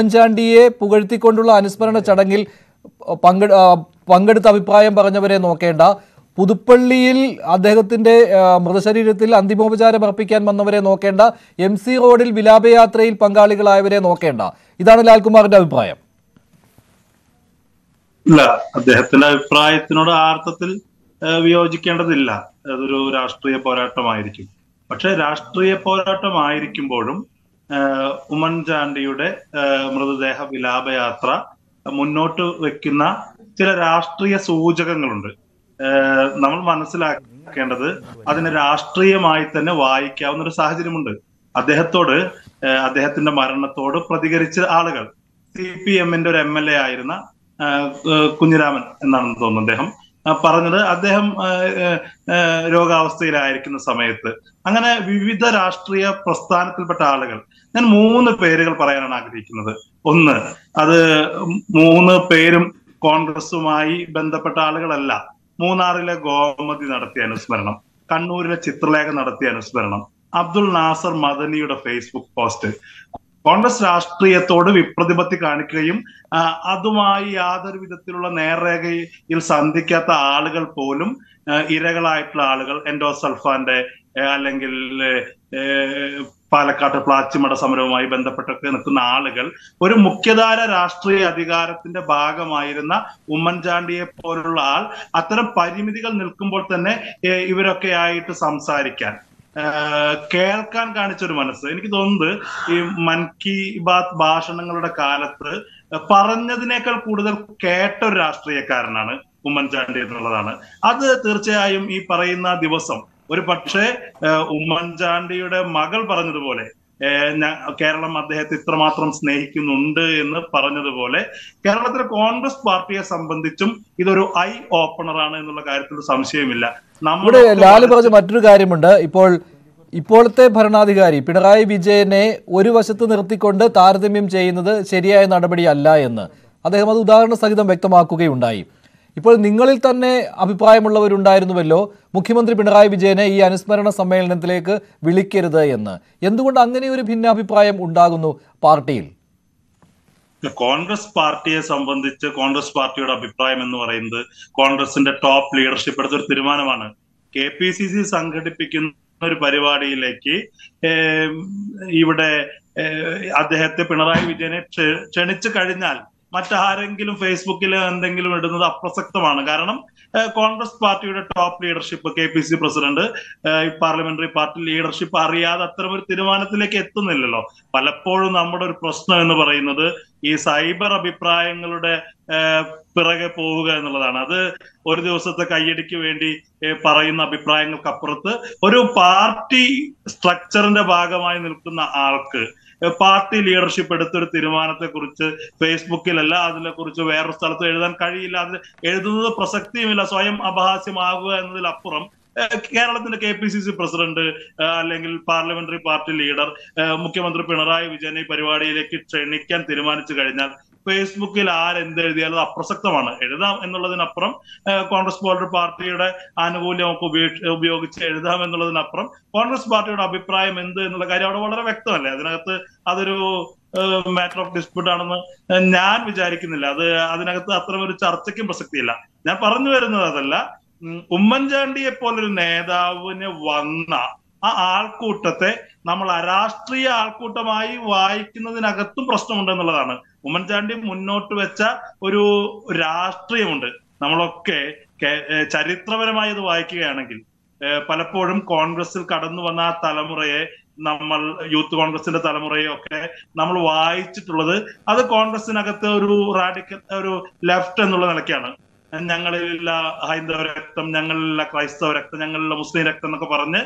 ഉമ്മൻചാണ്ടിയെ പുകഴ്ത്തിക്കൊണ്ടുള്ള അനുസ്മരണ ചടങ്ങിൽ പങ്കെടുത്ത അഭിപ്രായം പറഞ്ഞവരെ നോക്കേണ്ട പുതുപ്പള്ളിയിൽ അദ്ദേഹത്തിന്റെ മൃതശരീരത്തിൽ അന്തിമോപചാരം അർപ്പിക്കാൻ വന്നവരെ നോക്കേണ്ട എം സി റോഡിൽ വിലാപയാത്രയിൽ പങ്കാളികളായവരെ നോക്കേണ്ട ഇതാണ് ലാൽകുമാറിന്റെ അഭിപ്രായം ഇല്ല അദ്ദേഹത്തിന്റെ അഭിപ്രായത്തിനോട് ആർത്ഥത്തിൽ വിയോജിക്കേണ്ടതില്ല അതൊരു രാഷ്ട്രീയ പോരാട്ടമായിരിക്കും പക്ഷെ രാഷ്ട്രീയ പോരാട്ടമായിരിക്കുമ്പോഴും ഉമ്മൻചാണ്ടിയുടെ മൃതദേഹ വിലാപയാത്ര മുന്നോട്ട് വെക്കുന്ന ചില രാഷ്ട്രീയ സൂചകങ്ങളുണ്ട് നമ്മൾ മനസ്സിലാക്കേണ്ടത് അതിനെ രാഷ്ട്രീയമായി തന്നെ വായിക്കാവുന്ന ഒരു സാഹചര്യമുണ്ട് അദ്ദേഹത്തോട് അദ്ദേഹത്തിന്റെ മരണത്തോട് പ്രതികരിച്ച ആളുകൾ സി പി എമ്മിന്റെ ഒരു എം എൽ എ ആയിരുന്ന കുഞ്ഞിരാമൻ എന്നാണെന്ന് തോന്നുന്നു അദ്ദേഹം പറഞ്ഞത് അദ്ദേഹം രോഗാവസ്ഥയിലായിരിക്കുന്ന സമയത്ത് അങ്ങനെ വിവിധ രാഷ്ട്രീയ പ്രസ്ഥാനത്തിൽപ്പെട്ട ആളുകൾ ഞാൻ മൂന്ന് പേരുകൾ പറയാനാണ് ആഗ്രഹിക്കുന്നത് ഒന്ന് അത് മൂന്ന് പേരും കോൺഗ്രസുമായി ബന്ധപ്പെട്ട ആളുകളല്ല മൂന്നാറിലെ ഗോമതി നടത്തിയ അനുസ്മരണം കണ്ണൂരിലെ ചിത്രലേഖ നടത്തിയ അനുസ്മരണം അബ്ദുൾ നാസർ മദനിയുടെ ഫേസ്ബുക്ക് പോസ്റ്റ് കോൺഗ്രസ് രാഷ്ട്രീയത്തോട് വിപ്രതിപത്തി കാണിക്കുകയും അതുമായി യാതൊരു വിധത്തിലുള്ള നേർരേഖയിൽ സന്ധിക്കാത്ത ആളുകൾ പോലും ഇരകളായിട്ടുള്ള ആളുകൾ എൻഡോ സൽഫാന്റെ അല്ലെങ്കിൽ പാലക്കാട്ട് പ്ലാച്ചിമട സമരവുമായി ബന്ധപ്പെട്ടൊക്കെ നിൽക്കുന്ന ആളുകൾ ഒരു മുഖ്യധാര രാഷ്ട്രീയ അധികാരത്തിന്റെ ഭാഗമായിരുന്ന ഉമ്മൻചാണ്ടിയെ പോലുള്ള ആൾ അത്തരം പരിമിതികൾ നിൽക്കുമ്പോൾ തന്നെ ഇവരൊക്കെ ആയിട്ട് സംസാരിക്കാൻ കേൾക്കാൻ കാണിച്ചൊരു മനസ്സ് എനിക്ക് തോന്നുന്നത് ഈ മൻ കി ബാത് ഭാഷണങ്ങളുടെ കാലത്ത് പറഞ്ഞതിനേക്കാൾ കൂടുതൽ കേട്ട ഒരു രാഷ്ട്രീയക്കാരനാണ് ഉമ്മൻചാണ്ടി എന്നുള്ളതാണ് അത് തീർച്ചയായും ഈ പറയുന്ന ദിവസം ഒരു പക്ഷേ ഉമ്മൻചാണ്ടിയുടെ മകൾ പറഞ്ഞതുപോലെ കേരളം അദ്ദേഹത്തെ ഇത്രമാത്രം സ്നേഹിക്കുന്നുണ്ട് എന്ന് പറഞ്ഞതുപോലെ കേരളത്തിലെ കോൺഗ്രസ് പാർട്ടിയെ സംബന്ധിച്ചും ഇതൊരു ഐ ഓപ്പണർ ആണ് എന്നുള്ള കാര്യത്തിൽ സംശയമില്ല നമ്മുടെ ലാല് പറഞ്ഞ മറ്റൊരു കാര്യമുണ്ട് ഇപ്പോൾ ഇപ്പോഴത്തെ ഭരണാധികാരി പിണറായി വിജയനെ ഒരു വശത്ത് നിർത്തിക്കൊണ്ട് താരതമ്യം ചെയ്യുന്നത് ശരിയായ നടപടിയല്ല എന്ന് അദ്ദേഹം അത് ഉദാഹരണ സഹിതം വ്യക്തമാക്കുകയുണ്ടായി ഇപ്പോൾ നിങ്ങളിൽ തന്നെ അഭിപ്രായമുള്ളവരുണ്ടായിരുന്നുവല്ലോ മുഖ്യമന്ത്രി പിണറായി വിജയനെ ഈ അനുസ്മരണ സമ്മേളനത്തിലേക്ക് വിളിക്കരുത് എന്ന് എന്തുകൊണ്ട് അങ്ങനെ ഒരു ഭിന്നാഭിപ്രായം ഉണ്ടാകുന്നു പാർട്ടിയിൽ കോൺഗ്രസ് പാർട്ടിയെ സംബന്ധിച്ച് കോൺഗ്രസ് പാർട്ടിയുടെ അഭിപ്രായം എന്ന് പറയുന്നത് കോൺഗ്രസിന്റെ ടോപ്പ് ലീഡർഷിപ്പ് എടുത്ത ഒരു തീരുമാനമാണ് കെ പി സി സി സംഘടിപ്പിക്കുന്ന ഒരു പരിപാടിയിലേക്ക് ഇവിടെ അദ്ദേഹത്തെ പിണറായി വിജയനെ ക്ഷണിച്ചു കഴിഞ്ഞാൽ മറ്റാരെങ്കിലും ഫേസ്ബുക്കിൽ എന്തെങ്കിലും ഇടുന്നത് അപ്രസക്തമാണ് കാരണം കോൺഗ്രസ് പാർട്ടിയുടെ top leadership K P C president parliamentary party leadership അറിയാതെ അത്തരം ഒരു തീരുമാനത്തിലേക്ക് എത്തുന്നില്ലല്ലോ പലപ്പോഴും നമ്മുടെ ഒരു പ്രശ്നം എന്ന് പറയുന്നത് ഈ സൈബർ അഭിപ്രായങ്ങളുടെ പിറകെ പോവുക എന്നുള്ളതാണ് അത് ഒരു ദിവസത്തെ കയ്യടിക്ക് വേണ്ടി പറയുന്ന അഭിപ്രായങ്ങൾക്കപ്പുറത്ത് ഒരു പാർട്ടി സ്ട്രക്ചറിന്റെ ഭാഗമായി നിൽക്കുന്ന ആൾക്ക് പാർട്ടി ലീഡർഷിപ്പ് എടുത്തൊരു തീരുമാനത്തെ കുറിച്ച് ഫേസ്ബുക്കിലല്ല അതിനെ കുറിച്ച് വേറൊരു സ്ഥലത്ത് എഴുതാൻ കഴിയില്ല അതിൽ എഴുതുന്നത് പ്രസക്തിയുമില്ല സ്വയം അപഹാസ്യമാകുക എന്നതിലപ്പുറം കേരളത്തിന്റെ K P C C president അല്ലെങ്കിൽ പാർലമെന്ററി പാർട്ടി ലീഡർ മുഖ്യമന്ത്രി പിണറായി വിജയനെ ഈ പരിപാടിയിലേക്ക് ക്ഷണിക്കാൻ തീരുമാനിച്ചു കഴിഞ്ഞാൽ ഫേസ്ബുക്കിൽ ആരെന്തെഴുതിയാലും അപ്രസക്തമാണ് എഴുതാം എന്നുള്ളതിനപ്പുറം കോൺഗ്രസ് പോലൊരു പാർട്ടിയുടെ ആനുകൂല്യം ഉപയോഗിച്ച് ഉപയോഗിച്ച് എഴുതാം എന്നുള്ളതിനപ്പുറം കോൺഗ്രസ് പാർട്ടിയുടെ അഭിപ്രായം എന്ത് എന്നുള്ള കാര്യം അവിടെ വളരെ വ്യക്തമല്ലേ അതിനകത്ത് അതൊരു മാറ്റർ ഓഫ് ഡിസ്പ്യൂട്ട് ആണെന്ന് ഞാൻ വിചാരിക്കുന്നില്ല അത് അതിനകത്ത് അത്തരം ഒരു ചർച്ചയ്ക്കും പ്രസക്തിയില്ല ഞാൻ പറഞ്ഞു വരുന്നത് അതല്ല ഉമ്മൻചാണ്ടിയെ പോലൊരു നേതാവിന് വന്ന ആ ആൾക്കൂട്ടത്തെ നമ്മൾ അരാഷ്ട്രീയ ആൾക്കൂട്ടമായി വായിക്കുന്നതിനകത്തും പ്രശ്നമുണ്ട് എന്നുള്ളതാണ് ഉമ്മൻചാണ്ടി മുന്നോട്ട് വെച്ച ഒരു രാഷ്ട്രീയമുണ്ട് നമ്മളൊക്കെ ചരിത്രപരമായി അത് വായിക്കുകയാണെങ്കിൽ പലപ്പോഴും കോൺഗ്രസിൽ കടന്നു വന്ന ആ തലമുറയെ നമ്മൾ യൂത്ത് കോൺഗ്രസിന്റെ തലമുറയെ ഒക്കെ നമ്മൾ വായിച്ചിട്ടുള്ളത് അത് കോൺഗ്രസിനകത്ത് ഒരു റാഡിക്കൽ ഒരു ലെഫ്റ്റ് എന്നുള്ള നിലയ്ക്കാണ് ഞങ്ങളിലുള്ള ഹൈന്ദവ രക്തം ഞങ്ങളിലുള്ള ക്രൈസ്തവ രക്തം ഞങ്ങളിലുള്ള മുസ്ലിം രക്തം എന്നൊക്കെ പറഞ്ഞ്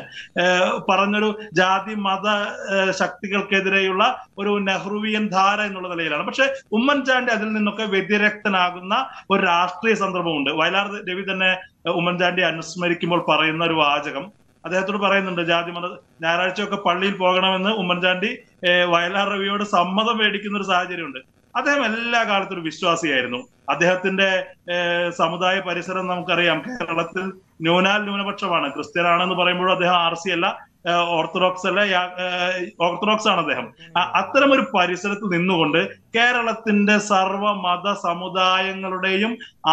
പറഞ്ഞൊരു ജാതി മത ശക്തികൾക്കെതിരെയുള്ള ഒരു നെഹ്റുവിയൻ ധാര എന്നുള്ള നിലയിലാണ് പക്ഷെ ഉമ്മൻചാണ്ടി അതിൽ നിന്നൊക്കെ വ്യതിരക്തനാകുന്ന ഒരു രാഷ്ട്രീയ സന്ദർഭമുണ്ട് വയലാർ രവി തന്നെ ഉമ്മൻചാണ്ടി അനുസ്മരിക്കുമ്പോൾ പറയുന്ന ഒരു വാചകം അദ്ദേഹത്തോട് പറയുന്നുണ്ട് ജാതി മത ഞായറാഴ്ചയൊക്കെ പള്ളിയിൽ പോകണമെന്ന് ഉമ്മൻചാണ്ടി വയലാർ രവിയോട് സമ്മതം മേടിക്കുന്ന ഒരു സാഹചര്യമുണ്ട് അദ്ദേഹം എല്ലാ കാലത്തും ഒരു വിശ്വാസിയായിരുന്നു അദ്ദേഹത്തിന്റെ സമുദായ പരിസരം നമുക്കറിയാം കേരളത്തിൽ ന്യൂനാൽ ന്യൂനപക്ഷമാണ് ക്രിസ്ത്യനാണെന്ന് പറയുമ്പോഴും അദ്ദേഹം ആർ സി അല്ല ഓർത്തഡോക്സ് അല്ല ഓർത്തഡോക്സ് ആണ് അദ്ദേഹം അത്തരം ഒരു പരിസരത്ത് നിന്നുകൊണ്ട് കേരളത്തിന്റെ സർവ മത സമുദായങ്ങളുടെയും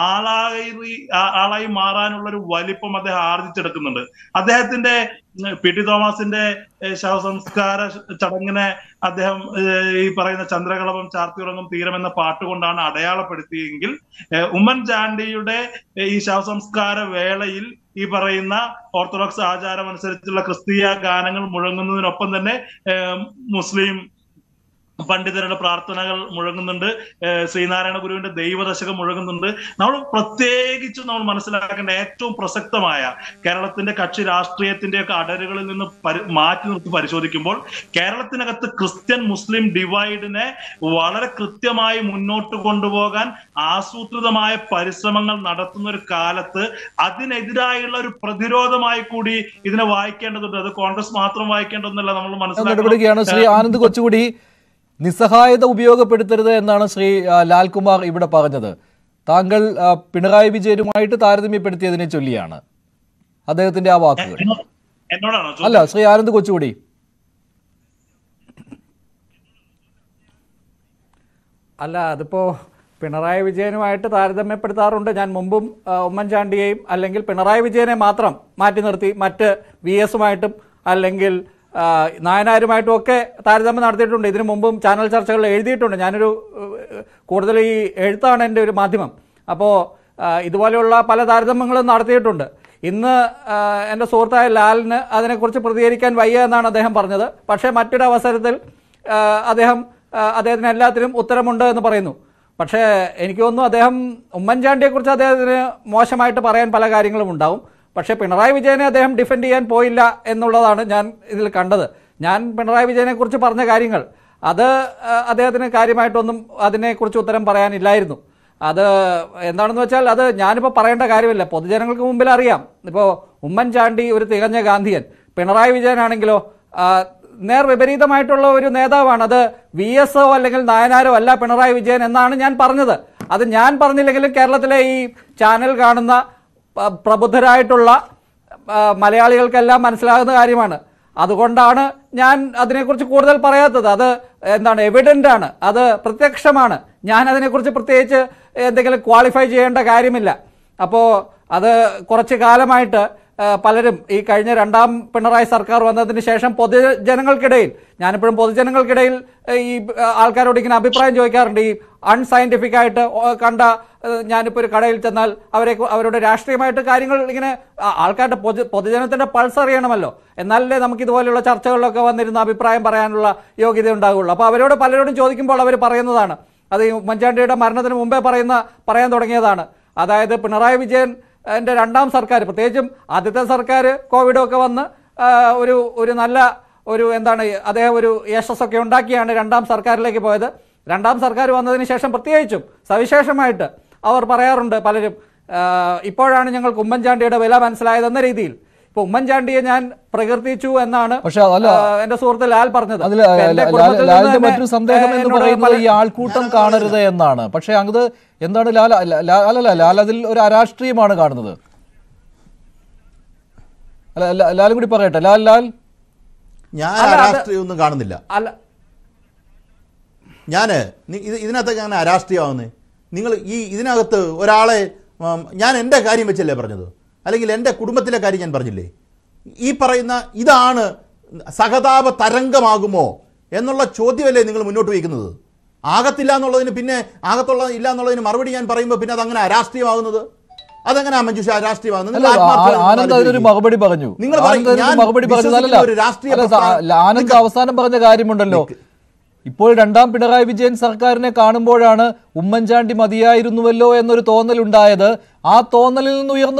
ആളായി ആളായി മാറാനുള്ള ഒരു വലിപ്പം അദ്ദേഹം ആർജിച്ചെടുക്കുന്നുണ്ട് അദ്ദേഹത്തിന്റെ പി ടി തോമസിന്റെ ശവസംസ്കാര ചടങ്ങിനെ അദ്ദേഹം ഈ പറയുന്ന ചന്ദ്രകളപം ചാർത്തിയുറങ്ങും തീരം എന്ന പാട്ടുകൊണ്ടാണ് അടയാളപ്പെടുത്തിയെങ്കിൽ ഉമ്മൻചാണ്ടിയുടെ ഈ ശവസംസ്കാര വേളയിൽ ഈ പറയുന്ന ഓർത്തഡോക്സ് ആചാരം അനുസരിച്ചുള്ള ക്രിസ്തീയ ഗാനങ്ങൾ മുഴങ്ങുന്നതിനൊപ്പം തന്നെ മുസ്ലിം പണ്ഡിതരുടെ പ്രാർത്ഥനകൾ മുഴങ്ങുന്നുണ്ട് ശ്രീനാരായണ ഗുരുവിന്റെ ദൈവദശകം മുഴങ്ങുന്നുണ്ട് നമ്മൾ പ്രത്യേകിച്ച് നമ്മൾ മനസ്സിലാക്കേണ്ട ഏറ്റവും പ്രസക്തമായ കേരളത്തിന്റെ കക്ഷി രാഷ്ട്രീയത്തിന്റെ ഒക്കെ അടരുകളിൽ നിന്ന് മാറ്റി നിർത്തി പരിശോധിക്കുമ്പോൾ കേരളത്തിനകത്ത് ക്രിസ്ത്യൻ മുസ്ലിം ഡിവൈഡിനെ വളരെ കൃത്യമായി മുന്നോട്ട് കൊണ്ടുപോകാൻ ആസൂത്രിതമായ പരിശ്രമങ്ങൾ നടത്തുന്ന ഒരു കാലത്ത് അതിനെതിരായുള്ള ഒരു പ്രതിരോധമായി കൂടി ഇതിനെ വായിക്കേണ്ടതുണ്ട് അത് കോൺഗ്രസ് മാത്രം വായിക്കേണ്ടതെന്നല്ല നമ്മൾ മനസ്സിലാക്കുകയാണ് ശ്രീ ആനന്ദ് കൊച്ചുകൂടി നിസ്സഹായത ഉപയോഗപ്പെടുത്തരുത് എന്നാണ് ശ്രീ ലാൽകുമാർ ഇവിടെ പറഞ്ഞത് താങ്കൾ പിണറായി വിജയനുമായിട്ട് താരതമ്യപ്പെടുത്തിയതിനെ ചൊല്ലിയാണ് അദ്ദേഹത്തിന്റെ ആ വാക്കുകൾ അല്ല ശ്രീ ആനന്ദ് കൊച്ചുകൂടി അല്ല അതിപ്പോ പിണറായി വിജയനുമായിട്ട് താരതമ്യപ്പെടുത്താറുണ്ട് ഞാൻ മുമ്പും ഉമ്മൻചാണ്ടിയെയും അല്ലെങ്കിൽ പിണറായി വിജയനെ മാത്രം മാറ്റി നിർത്തി മറ്റ് വി എസുമായിട്ടും അല്ലെങ്കിൽ നായനാരുമായിട്ടും ഒക്കെ താരതമ്യം നടത്തിയിട്ടുണ്ട് ഇതിനു മുമ്പും ചാനൽ ചർച്ചകൾ എഴുതിയിട്ടുണ്ട് ഞാനൊരു കൂടുതൽ ഈ എഴുത്താണ് എൻ്റെ ഒരു മാധ്യമം അപ്പോൾ ഇതുപോലെയുള്ള പല താരതമ്യങ്ങളും നടത്തിയിട്ടുണ്ട് ഇന്ന് എൻ്റെ സുഹൃത്തായ ലാലിന് അതിനെക്കുറിച്ച് പ്രതികരിക്കാൻ വയ്യ എന്നാണ് അദ്ദേഹം പറഞ്ഞത് പക്ഷേ മറ്റൊരു അവസരത്തിൽ അദ്ദേഹം അദ്ദേഹത്തിന് എല്ലാത്തിനും ഉത്തരമുണ്ട് എന്ന് പറയുന്നു പക്ഷേ എനിക്ക് തോന്നുന്നു അദ്ദേഹം ഉമ്മൻചാണ്ടിയെക്കുറിച്ച് അദ്ദേഹത്തിന് മോശമായിട്ട് പറയാൻ പല കാര്യങ്ങളും ഉണ്ടാവും പക്ഷേ പിണറായി വിജയനെ അദ്ദേഹം ഡിഫെൻഡ് ചെയ്യാൻ പോയില്ല എന്നുള്ളതാണ് ഞാൻ ഇതിൽ കണ്ടത് ഞാൻ പിണറായി വിജയനെക്കുറിച്ച് പറഞ്ഞ കാര്യങ്ങൾ അത് അദ്ദേഹത്തിന് കാര്യമായിട്ടൊന്നും അതിനെക്കുറിച്ച് ഉത്തരം പറയാനില്ലായിരുന്നു അത് എന്താണെന്ന് വെച്ചാൽ അത് ഞാനിപ്പോൾ പറയേണ്ട കാര്യമില്ല പൊതുജനങ്ങൾക്ക് മുമ്പിൽ അറിയാം ഇപ്പോൾ ഉമ്മൻചാണ്ടി ഒരു തികഞ്ഞ ഗാന്ധിയൻ പിണറായി വിജയനാണെങ്കിലോ നേർ വിപരീതമായിട്ടുള്ള ഒരു നേതാവാണ് അത് വി എസ് ഒ അല്ലെങ്കിൽ നായനാരോ അല്ല പിണറായി വിജയൻ എന്നാണ് ഞാൻ പറഞ്ഞത് അത് ഞാൻ പറഞ്ഞില്ലെങ്കിലും കേരളത്തിലെ ഈ ചാനൽ കാണുന്ന പ്രബുദ്ധരായിട്ടുള്ള മലയാളികൾക്കെല്ലാം മനസ്സിലാകുന്ന കാര്യമാണ് അതുകൊണ്ടാണ് ഞാൻ അതിനെക്കുറിച്ച് കൂടുതൽ പറയാത്തത് അത് എന്താണ് എവിഡൻ്റ് ആണ് അത് പ്രത്യക്ഷമാണ് ഞാൻ അതിനെക്കുറിച്ച് പ്രത്യേകിച്ച് എന്തെങ്കിലും ക്വാളിഫൈ ചെയ്യേണ്ട കാര്യമില്ല അപ്പോൾ അത് കുറച്ച് കാലമായിട്ട് പലരും ഈ കഴിഞ്ഞ രണ്ടാം പിണറായി സർക്കാർ വന്നതിന് ശേഷം പൊതുജനങ്ങൾക്കിടയിൽ ഞാനിപ്പോഴും പൊതുജനങ്ങൾക്കിടയിൽ ഈ ആൾക്കാരോട് ഇങ്ങനെ അഭിപ്രായം ചോദിക്കാറുണ്ട് ഈ അൺസയന്റിഫിക് ആയിട്ട് കണ്ട ഞാനിപ്പോൾ ഒരു കടയിൽ ചെന്നാൽ അവരെ അവരുടെ രാഷ്ട്രീയമായിട്ട് കാര്യങ്ങൾ ഇങ്ങനെ ആൾക്കാരുടെ പൊതു പൾസ് അറിയണമല്ലോ എന്നാലല്ലേ നമുക്ക് ഇതുപോലെയുള്ള ചർച്ചകളിലൊക്കെ വന്നിരുന്ന അഭിപ്രായം പറയാനുള്ള യോഗ്യത ഉണ്ടാകുള്ളൂ അപ്പോൾ അവരോട് പലരോടും ചോദിക്കുമ്പോൾ അവർ പറയുന്നതാണ് അത് ഉമ്മൻചാണ്ടിയുടെ മരണത്തിന് മുമ്പേ പറയുന്ന പറയാൻ തുടങ്ങിയതാണ് അതായത് പിണറായി വിജയൻ എൻ്റെ രണ്ടാം സർക്കാർ പ്രത്യേകിച്ചും ആദ്യത്തെ സർക്കാർ കോവിഡൊക്കെ വന്ന് ഒരു ഒരു നല്ല ഒരു എന്താണ് അദ്ദേഹം ഒരു യശസ്സൊക്കെ ഉണ്ടാക്കിയാണ് രണ്ടാം സർക്കാരിലേക്ക് പോയത് രണ്ടാം സർക്കാർ വന്നതിന് ശേഷം പ്രത്യേകിച്ചും സവിശേഷമായിട്ട് അവർ പറയാറുണ്ട് പലരും ഇപ്പോഴാണ് ഞങ്ങൾക്ക് ഉമ്മൻചാണ്ടിയുടെ വില മനസ്സിലായതെന്ന രീതിയിൽ ഇപ്പൊ ഉമ്മൻചാണ്ടിയെ ഞാൻ പ്രകീർത്തിച്ചു എന്നാണ് പക്ഷെ എന്റെ സുഹൃത്ത് ലാൽ പറഞ്ഞത് ലാലിന്റെ മറ്റൊരു സന്ദേഹം എന്ന് പറയുന്നത് ഈ ആൾക്കൂട്ടം കാണരുത് എന്നാണ് പക്ഷെ അങ്ങത് എന്താണ് ലാൽ അല്ലല്ല ലാൽ അതിൽ ഒരു അരാഷ്ട്രീയമാണ് കാണുന്നത് അല്ല ലാലും കൂടി പറയട്ടെ ലാൽ ലാൽ ഞാൻ അരാഷ്ട്രീയമൊന്നും കാണുന്നില്ല അല്ല ഞാൻ ഇതിനകത്തൊക്കെ അങ്ങനെ അരാഷ്ട്രീയമാവുന്നത് നിങ്ങൾ ഈ ഇതിനകത്ത് ഒരാളെ ഞാൻ എൻ്റെ കാര്യം വെച്ചല്ലേ പറഞ്ഞത് അല്ലെങ്കിൽ എൻ്റെ കുടുംബത്തിലെ കാര്യം ഞാൻ പറഞ്ഞില്ലേ ഈ പറയുന്ന ഇതാണ് സഹതാപ തരംഗമാകുമോ എന്നുള്ള ചോദ്യമല്ലേ നിങ്ങൾ മുന്നോട്ട് വയ്ക്കുന്നത് ആകത്തില്ല എന്നുള്ളതിന് പിന്നെ ആകത്തുള്ള ഇല്ല എന്നുള്ളതിന് മറുപടി ഞാൻ പറയുമ്പോൾ പിന്നെ അതങ്ങനെ അരാഷ്ട്രീയമാകുന്നത് അതെങ്ങനെയാ മഞ്ജുഷ രാഷ്ട്രീയമാകുന്നത് മറുപടി പറഞ്ഞു നിങ്ങൾ മറുപടി ഒരു രാഷ്ട്രീയ ആനന്ദ് അവസാനം പറഞ്ഞ കാര്യമുണ്ടല്ലോ ഇപ്പോൾ രണ്ടാം പിണറായി വിജയൻ സർക്കാരിനെ കാണുമ്പോഴാണ് ഉമ്മൻചാണ്ടി മതിയായിരുന്നുവല്ലോ എന്നൊരു തോന്നൽ ഉണ്ടായത് ആ തോന്നലിൽ നിന്ന് ഉയർന്നു